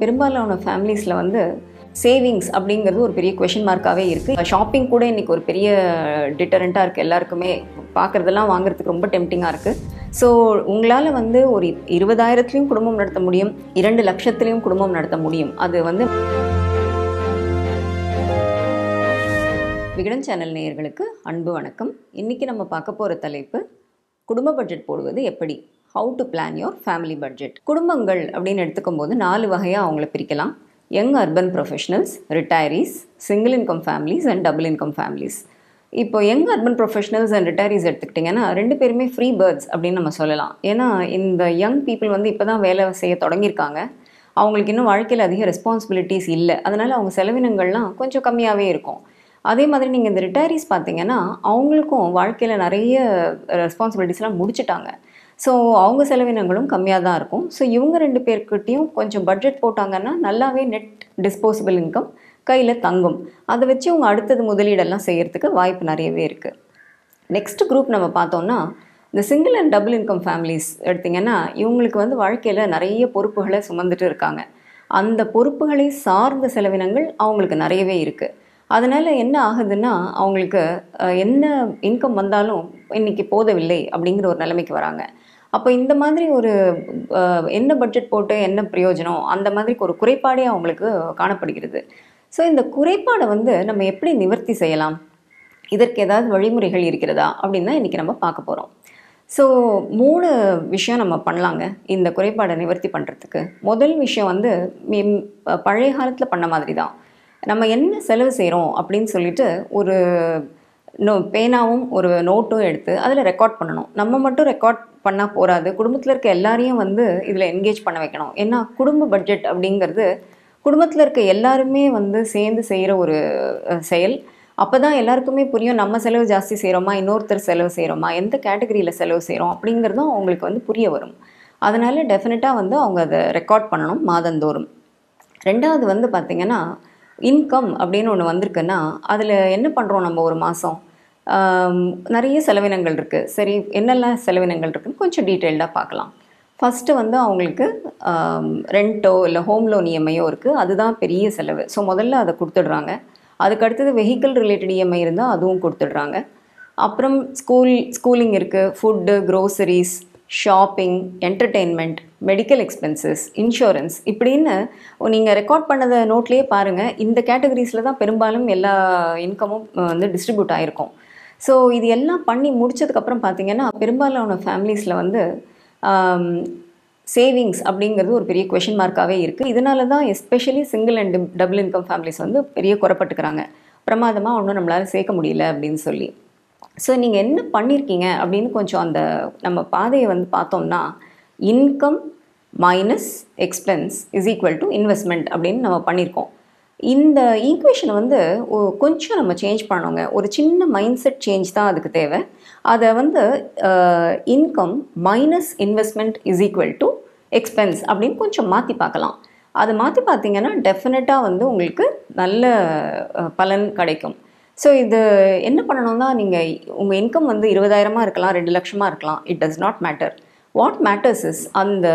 பெரும்பாலான ஃபேமிலிஸில் வந்து சேவிங்ஸ் அப்படிங்கிறது ஒரு பெரிய கொஷின் மார்க்காகவே இருக்குது ஷாப்பிங் கூட இன்றைக்கி ஒரு பெரிய டிட்டரண்ட்டாக இருக்குது எல்லாருக்குமே பார்க்குறதெல்லாம் வாங்குறதுக்கு ரொம்ப டெம்டிங்காக இருக்குது ஸோ உங்களால் வந்து ஒரு இருபதாயிரத்துலேயும் குடும்பம் நடத்த முடியும் இரண்டு லட்சத்துலேயும் குடும்பம் நடத்த முடியும் அது வந்து விகடன் சேனல் நேயர்களுக்கு அன்பு வணக்கம் இன்றைக்கி நம்ம பார்க்க போகிற தலைப்பு குடும்ப பட்ஜெட் போடுவது எப்படி how to plan your family budget குடும்பங்கள் அப்படின்னு எடுத்துக்கும் போது நாலு வகையாக அவங்கள பிரிக்கலாம் young urban professionals retirees single income families and double income families இப்போ young urban professionals and retirees எடுத்துக்கிட்டிங்கன்னா ரெண்டு பேருமே ஃப்ரீ பேர்ட்ஸ் அப்படின்னு நம்ம சொல்லலாம் ஏன்னா இந்த யங் பீப்புள் வந்து இப்போ தான் வேலை செய்ய தொடங்கியிருக்காங்க அவங்களுக்கு இன்னும் வாழ்க்கையில் அதிக ரெஸ்பான்சிபிலிட்டிஸ் இல்லை அதனால் அவங்க செலவினங்கள்லாம் கொஞ்சம் கம்மியாகவே இருக்கும் அதே மாதிரி நீங்கள் இந்த ரிட்டையரிஸ் பார்த்தீங்கன்னா அவங்களுக்கும் வாழ்க்கையில் நிறைய ரெஸ்பான்சிபிலிட்டிஸ்லாம் முடிச்சிட்டாங்க ஸோ அவங்க செலவினங்களும் கம்மியாக தான் இருக்கும் ஸோ இவங்க ரெண்டு பேர்கிட்டையும் கொஞ்சம் பட்ஜெட் போட்டாங்கன்னா நல்லாவே நெட் டிஸ்போசபிள் இன்கம் கையில் தங்கும் அதை வச்சு அவங்க அடுத்தது முதலீடெல்லாம் செய்கிறதுக்கு வாய்ப்பு நிறையவே இருக்குது நெக்ஸ்ட் குரூப் நம்ம பார்த்தோம்னா இந்த single and double income families எடுத்திங்கன்னா இவங்களுக்கு வந்து வாழ்க்கையில் நிறைய பொறுப்புகளை சுமந்துட்டு இருக்காங்க அந்த பொறுப்புகளை சார்ந்த செலவினங்கள் அவங்களுக்கு நிறையவே இருக்குது அதனால் என்ன ஆகுதுன்னா அவங்களுக்கு என்ன இன்கம் வந்தாலும் இன்றைக்கி போதவில்லை அப்படிங்கிற ஒரு நிலைமைக்கு வராங்க அப்போ இந்த மாதிரி ஒரு என்ன பட்ஜெட் போட்டு என்ன பிரயோஜனம் அந்த மாதிரி ஒரு குறைபாடே அவங்களுக்கு காணப்படுகிறது ஸோ இந்த குறைபாடை வந்து நம்ம எப்படி நிவர்த்தி செய்யலாம் இதற்கு ஏதாவது வழிமுறைகள் இருக்கிறதா அப்படின்னு தான் இன்றைக்கி நம்ம பார்க்க போகிறோம் ஸோ மூணு விஷயம் நம்ம பண்ணலாங்க இந்த குறைபாடை நிவர்த்தி பண்ணுறதுக்கு முதல் விஷயம் வந்து பழைய காலத்தில் பண்ண மாதிரி தான் நம்ம என்ன செலவு செய்கிறோம் அப்படின்னு சொல்லிட்டு ஒரு நோ பேனாவும் ஒரு நோட்டும் எடுத்து அதில் ரெக்கார்ட் பண்ணணும் நம்ம மட்டும் ரெக்கார்ட் பண்ணால் போகாது குடும்பத்தில் இருக்க எல்லாரையும் வந்து இதில் என்கேஜ் பண்ண வைக்கணும் ஏன்னா குடும்ப பட்ஜெட் அப்படிங்கிறது குடும்பத்தில் இருக்க எல்லாருமே வந்து சேர்ந்து செய்கிற ஒரு செயல் அப்போ தான் எல்லாருக்குமே புரியும் நம்ம செலவு ஜாஸ்தி செய்கிறோமா இன்னொருத்தர் செலவு செய்கிறோமா எந்த கேட்டகரியில் செலவு செய்கிறோம் அப்படிங்கிறதும் அவங்களுக்கு வந்து புரிய வரும் அதனால் டெஃபினட்டாக வந்து அவங்க அதை ரெக்கார்ட் பண்ணணும் மாதந்தோறும் ரெண்டாவது வந்து பார்த்திங்கன்னா இன்கம் அப்படின்னு ஒன்று வந்திருக்குன்னா அதில் என்ன பண்ணுறோம் நம்ம ஒரு மாதம் நிறைய செலவினங்கள் இருக்குது சரி என்னெல்லாம் செலவினங்கள் இருக்குதுன்னு கொஞ்சம் டீட்டெயில்டாக பார்க்கலாம் ஃபஸ்ட்டு வந்து அவங்களுக்கு ரெண்ட்டோ இல்லை ஹோம் லோன் இஎம்ஐயோ e இருக்குது அதுதான் பெரிய செலவு ஸோ முதல்ல அதை கொடுத்துட்றாங்க அதுக்கு அடுத்தது வெஹிக்கிள் ரிலேட்டட் இஎம்ஐ இருந்தால் அதுவும் கொடுத்துட்றாங்க அப்புறம் ஸ்கூல் ஸ்கூலிங் இருக்குது food groceries shopping entertainment medical expenses insurance இப்படின்னு நீங்கள் ரெக்கார்ட் பண்ணதை நோட்லேயே பாருங்கள் இந்த கேட்டகரிஸில் தான் பெரும்பாலும் எல்லா இன்கமும் வந்து டிஸ்ட்ரிபியூட் ஆகிருக்கும் ஸோ இது எல்லாம் பண்ணி முடித்ததுக்கப்புறம் பார்த்திங்கன்னா பெரும்பாலான ஃபேமிலிஸில் வந்து சேவிங்ஸ் அப்படிங்கிறது ஒரு பெரிய கொஷின் மார்க்காகவே இருக்குது இதனால தான் especially single and double income families வந்து பெரிய குறப்பட்டுக்கிறாங்க பிரமாதமாக ஒன்றும் நம்மளால் சேர்க்க முடியல அப்படின்னு சொல்லி ஸோ நீங்கள் என்ன பண்ணியிருக்கீங்க அப்படின்னு கொஞ்சம் அந்த நம்ம பாதையை வந்து பார்த்தோம்னா income minus expense is equal to investment அப்படின்னு நம்ம பண்ணியிருக்கோம் இந்த ஈக்குவேஷனை வந்து கொஞ்சம் நம்ம சேஞ்ச் பண்ணோங்க ஒரு சின்ன மைண்ட் செட் சேஞ்ச் தான் அதுக்கு தேவை அதை வந்து income minus investment is equal to expense அப்படின்னு கொஞ்சம் மாற்றி பார்க்கலாம் அதை மாற்றி பார்த்தீங்கன்னா டெஃபினட்டாக வந்து உங்களுக்கு நல்ல பலன் கிடைக்கும் ஸோ இது என்ன பண்ணணும்னா நீங்கள் உங்கள் இன்கம் வந்து இருபதாயிரமாக இருக்கலாம் ரெண்டு லட்சமாக இருக்கலாம் it does not matter what matters is அந்த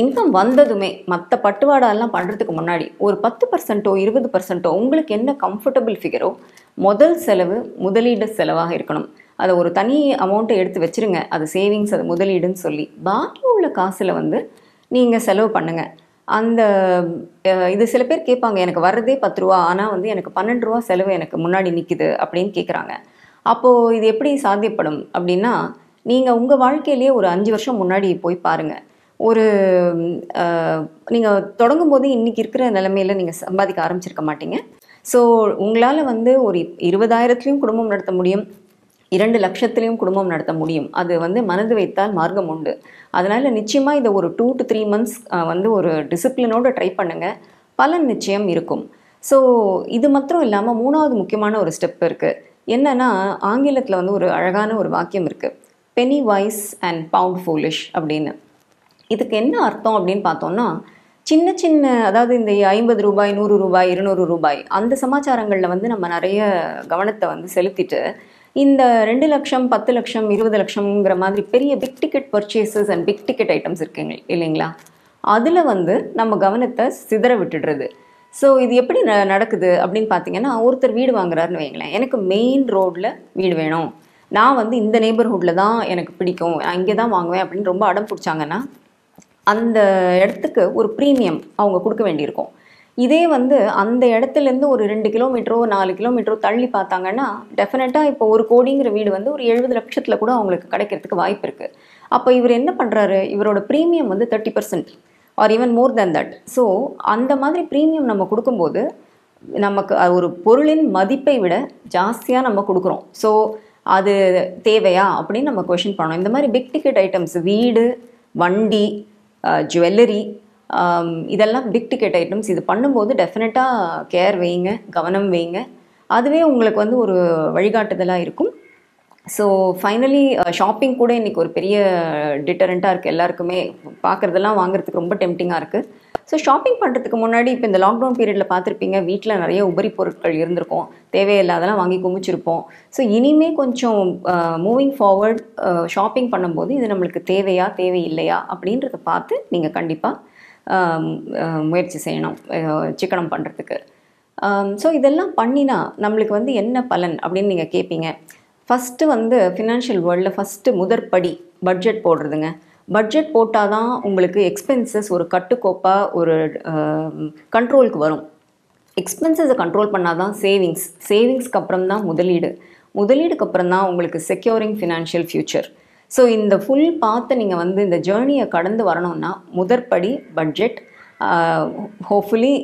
இன்கம் வந்ததுமே மற்ற பட்டுவாடாலாம் பண்ணுறதுக்கு முன்னாடி ஒரு பத்து பர்சன்ட்டோ இருபது பர்சன்ட்டோ உங்களுக்கு என்ன கம்ஃபர்டபுள் ஃபிகரோ முதல் செலவு முதலீடு செலவாக இருக்கணும் அதை ஒரு தனி அமௌண்ட்டை எடுத்து வச்சுருங்க அது சேவிங்ஸ் அது முதலீடுன்னு சொல்லி பாக்கி உள்ள காசில் வந்து நீங்கள் செலவு பண்ணுங்கள் அந்த இது சில பேர் கேட்பாங்க எனக்கு வர்றதே பத்து ரூபா ஆனால் வந்து எனக்கு பன்னெண்டு ரூபா செலவு எனக்கு முன்னாடி நிற்கிது அப்படின்னு கேட்குறாங்க அப்போது இது எப்படி சாத்தியப்படும் அப்படின்னா நீங்கள் உங்கள் வாழ்க்கையிலேயே ஒரு அஞ்சு வருஷம் முன்னாடி போய் பாருங்கள் ஒரு நீங்கள் தொடங்கும் போது இன்றைக்கி இருக்கிற நிலமையில் நீங்கள் சம்பாதிக்க ஆரம்பிச்சிருக்க மாட்டீங்க ஸோ உங்களால் வந்து ஒரு இருபதாயிரத்துலேயும் குடும்பம் நடத்த முடியும் இரண்டு லட்சத்துலேயும் குடும்பம் நடத்த முடியும் அது வந்து மனது வைத்தால் மார்க்கம் உண்டு அதனால் நிச்சயமாக இதை ஒரு டூ டு த்ரீ மந்த்ஸ் வந்து ஒரு டிசிப்ளினோடு ட்ரை பண்ணுங்கள் பலன் நிச்சயம் இருக்கும் ஸோ இது மாத்திரம் இல்லாமல் மூணாவது முக்கியமான ஒரு ஸ்டெப் இருக்குது என்னென்னா ஆங்கிலத்தில் வந்து ஒரு அழகான ஒரு வாக்கியம் இருக்குது penny wise and pound foolish அப்படின்னு இதுக்கு என்ன அர்த்தம் அப்படின்னு பார்த்தோம்னா சின்ன சின்ன அதாவது இந்த ஐம்பது ரூபாய் நூறு ரூபாய் இருநூறு ரூபாய் அந்த சமாச்சாரங்களில் வந்து நம்ம நிறைய கவனத்தை வந்து செலுத்திட்டு இந்த ரெண்டு லட்சம் பத்து லட்சம் இருபது லட்சம்ங்கிற மாதிரி பெரிய big ticket purchases and big ticket items இருக்குங்க இல்லைங்களா அதில் வந்து நம்ம கவனத்தை சிதற விட்டுடுறது ஸோ இது எப்படி ந நடக்குது அப்படின்னு பார்த்தீங்கன்னா ஒருத்தர் வீடு வாங்குறாருன்னு வைங்களேன் எனக்கு மெயின் ரோட்டில் வீடு வேணும் நான் வந்து இந்த நேபர்ஹுட்டில் தான் எனக்கு பிடிக்கும் அங்கே தான் வாங்குவேன் அப்படின்னு ரொம்ப அடம் பிடிச்சாங்கன்னா அந்த இடத்துக்கு ஒரு ப்ரீமியம் அவங்க கொடுக்க வேண்டியிருக்கும் இதே வந்து அந்த இடத்துலேருந்து ஒரு ரெண்டு கிலோமீட்டரோ நாலு கிலோமீட்டரோ தள்ளி பார்த்தாங்கன்னா டெஃபினட்டாக இப்போ ஒரு கோடிங்கிற வீடு வந்து ஒரு எழுபது லட்சத்தில் கூட அவங்களுக்கு கிடைக்கிறதுக்கு வாய்ப்பு இருக்குது அப்போ இவர் என்ன பண்ணுறாரு இவரோட ப்ரீமியம் வந்து thirty percent or even more than that so அந்த மாதிரி ப்ரீமியம் நம்ம கொடுக்கும்போது நமக்கு ஒரு பொருளின் மதிப்பை விட ஜாஸ்தியாக நம்ம கொடுக்குறோம் ஸோ அது தேவையா அப்படின்னு நம்ம கொஷின் பண்ணணும் இந்த மாதிரி பிக் டிக்கெட் ஐட்டம்ஸ் வீடு வண்டி ஜுவல்லரி இதெல்லாம் பிக் டிக்கெட் ஐட்டம்ஸ் இது பண்ணும்போது டெஃபினட்டாக கேர் வைங்க கவனம் வைங்க அதுவே உங்களுக்கு வந்து ஒரு வழிகாட்டுதலாக இருக்கும் ஸோ ஃபைனலி ஷாப்பிங் கூட இன்றைக்கி ஒரு பெரிய டிட்டரண்ட்டாக இருக்குது எல்லாருக்குமே பார்க்குறதெல்லாம் வாங்குறதுக்கு ரொம்ப டெம்டிங்காக இருக்குது ஸோ ஷாப்பிங் பண்ணுறதுக்கு முன்னாடி இப்போ இந்த லாக்டவுன் பீரியடில் பார்த்துருப்பீங்க வீட்டில் நிறைய உபரி பொருட்கள் இருந்திருக்கும் தேவையில்லாதெல்லாம் வாங்கி குமிச்சிருப்போம் ஸோ இனிமே கொஞ்சம் மூவிங் ஃபார்வர்ட் ஷாப்பிங் பண்ணும்போது இது நம்மளுக்கு தேவையா தேவையில்லையா அப்படின்றத பார்த்து நீங்கள் கண்டிப்பாக முயற்சி செய்யணும் சிக்கனம் பண்ணுறதுக்கு ஸோ இதெல்லாம் பண்ணினா நம்மளுக்கு வந்து என்ன பலன் அப்படின்னு நீங்கள் கேட்பீங்க ஃபஸ்ட்டு வந்து ஃபினான்ஷியல் வேர்ல்டில் ஃபஸ்ட்டு முதற்படி பட்ஜெட் போடுறதுங்க பட்ஜெட் போட்டால் தான் உங்களுக்கு எக்ஸ்பென்சஸ் ஒரு கட்டுக்கோப்பாக ஒரு கண்ட்ரோலுக்கு வரும் எக்ஸ்பென்சஸை கண்ட்ரோல் பண்ணால் தான் சேவிங்ஸ் சேவிங்ஸ்க்கு அப்புறம் தான் முதலீடு முதலீடுக்கு அப்புறம் தான் உங்களுக்கு செக்யூரிங் ஃபினான்ஷியல் ஃப்யூச்சர் ஸோ இந்த ஃபுல் பார்த்து நீங்கள் வந்து இந்த ஜேர்னியை கடந்து வரணும்னா முதற்படி பட்ஜெட் ஹோப்ஃபுல்லி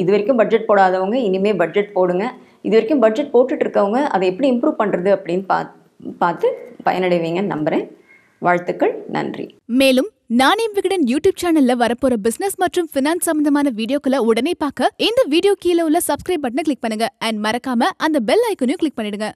இது வரைக்கும் பட்ஜெட் போடாதவங்க இனிமேல் பட்ஜெட் போடுங்க இது வரைக்கும் பட்ஜெட் போட்டுட்ருக்கவங்க அதை எப்படி இம்ப்ரூவ் பண்ணுறது அப்படின்னு பா பார்த்து பயனடைவீங்கன்னு நம்புகிறேன் வாழ்த்துக்கள் நன்றி மேலும் நானே விகடன் யூடியூப் சேனல்ல வரப்போற பிசினஸ் மற்றும் பினான்ஸ் சம்பந்தமான வீடியோக்களை உடனே பார்க்க இந்த வீடியோ கீழே உள்ள சப்ஸ்கிரைப் பட்டனை கிளிக் பண்ணுங்க அண்ட் மறக்காம அந்த பெல் ஐக்கனையும் கிளிக் பண்ணிடுங்க